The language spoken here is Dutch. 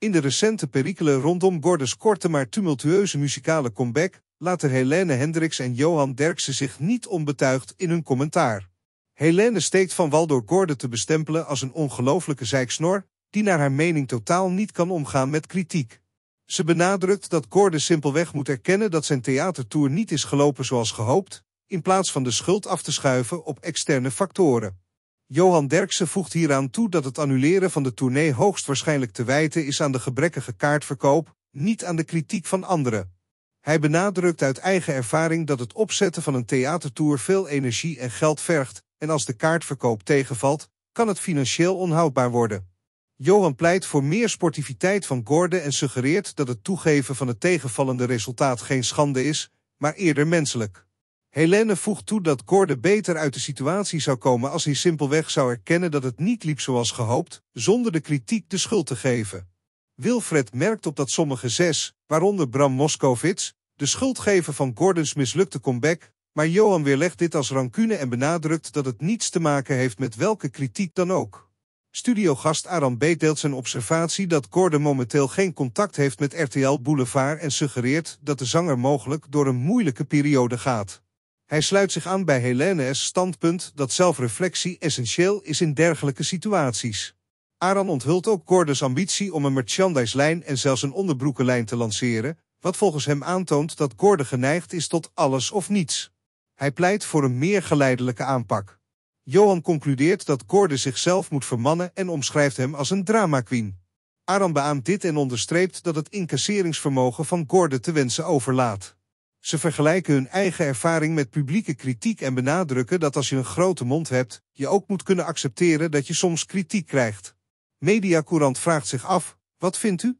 In de recente perikelen rondom Gordes korte maar tumultueuze muzikale comeback laten Helene Hendricks en Johan Derksen zich niet onbetuigd in hun commentaar. Helene steekt van wal door Gorde te bestempelen als een ongelooflijke zeiksnor, die naar haar mening totaal niet kan omgaan met kritiek. Ze benadrukt dat Gordon simpelweg moet erkennen dat zijn theatertour niet is gelopen zoals gehoopt, in plaats van de schuld af te schuiven op externe factoren. Johan Derksen voegt hieraan toe dat het annuleren van de tournee hoogstwaarschijnlijk te wijten is aan de gebrekkige kaartverkoop, niet aan de kritiek van anderen. Hij benadrukt uit eigen ervaring dat het opzetten van een theatertour veel energie en geld vergt, en als de kaartverkoop tegenvalt, kan het financieel onhoudbaar worden. Johan pleit voor meer sportiviteit van Gordon en suggereert dat het toegeven van het tegenvallende resultaat geen schande is, maar eerder menselijk. Helene voegt toe dat Gordon beter uit de situatie zou komen als hij simpelweg zou erkennen dat het niet liep zoals gehoopt, zonder de kritiek de schuld te geven. Wilfred merkt op dat sommige zes, waaronder Bram Moskowitz, de schuld geven van Gordons mislukte comeback, maar Johan weerlegt dit als rancune en benadrukt dat het niets te maken heeft met welke kritiek dan ook. Studiogast Aram B. deelt zijn observatie dat Gordon momenteel geen contact heeft met RTL Boulevard en suggereert dat de zanger mogelijk door een moeilijke periode gaat. Hij sluit zich aan bij Helene's standpunt dat zelfreflectie essentieel is in dergelijke situaties. Aran onthult ook Gordes ambitie om een merchandise-lijn en zelfs een onderbroekenlijn te lanceren, wat volgens hem aantoont dat Gordon geneigd is tot alles of niets. Hij pleit voor een meer geleidelijke aanpak. Johan concludeert dat Gordon zichzelf moet vermannen en omschrijft hem als een drama-queen. Aran beaamt dit en onderstreept dat het incasseringsvermogen van Gordon te wensen overlaat. Ze vergelijken hun eigen ervaring met publieke kritiek en benadrukken dat als je een grote mond hebt, je ook moet kunnen accepteren dat je soms kritiek krijgt. Mediacourant vraagt zich af, wat vindt u?